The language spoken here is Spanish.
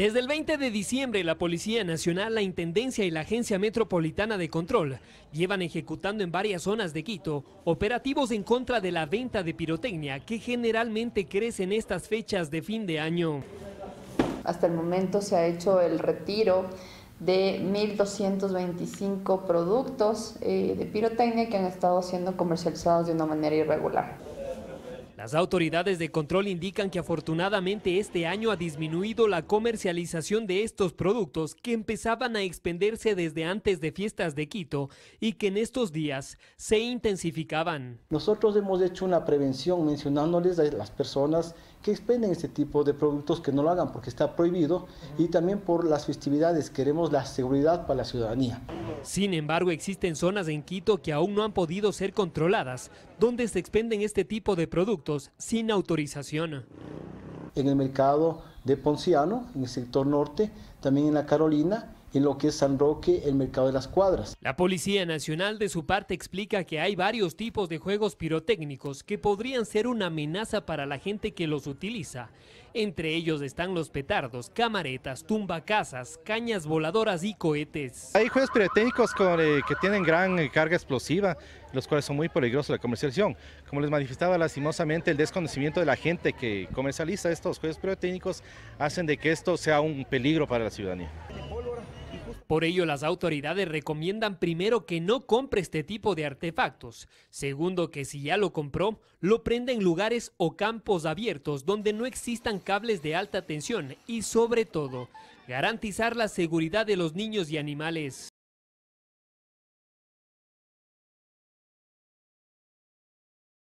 Desde el 20 de diciembre, la Policía Nacional, la Intendencia y la Agencia Metropolitana de Control llevan ejecutando en varias zonas de Quito operativos en contra de la venta de pirotecnia, que generalmente crece en estas fechas de fin de año. Hasta el momento se ha hecho el retiro de 1.225 productos eh, de pirotecnia que han estado siendo comercializados de una manera irregular. Las autoridades de control indican que afortunadamente este año ha disminuido la comercialización de estos productos que empezaban a expenderse desde antes de fiestas de Quito y que en estos días se intensificaban. Nosotros hemos hecho una prevención mencionándoles a las personas que expenden este tipo de productos que no lo hagan porque está prohibido y también por las festividades queremos la seguridad para la ciudadanía. Sin embargo, existen zonas en Quito que aún no han podido ser controladas, donde se expenden este tipo de productos sin autorización. En el mercado de Ponciano, en el sector norte, también en la Carolina, en lo que es San Roque, el mercado de las cuadras. La Policía Nacional de su parte explica que hay varios tipos de juegos pirotécnicos que podrían ser una amenaza para la gente que los utiliza. Entre ellos están los petardos, camaretas, casas cañas voladoras y cohetes. Hay juegos pirotécnicos eh, que tienen gran eh, carga explosiva, los cuales son muy peligrosos la comercialización. Como les manifestaba lastimosamente, el desconocimiento de la gente que comercializa estos juegos pirotécnicos hacen de que esto sea un peligro para la ciudadanía. Por ello, las autoridades recomiendan primero que no compre este tipo de artefactos. Segundo, que si ya lo compró, lo prenda en lugares o campos abiertos donde no existan cables de alta tensión y sobre todo, garantizar la seguridad de los niños y animales.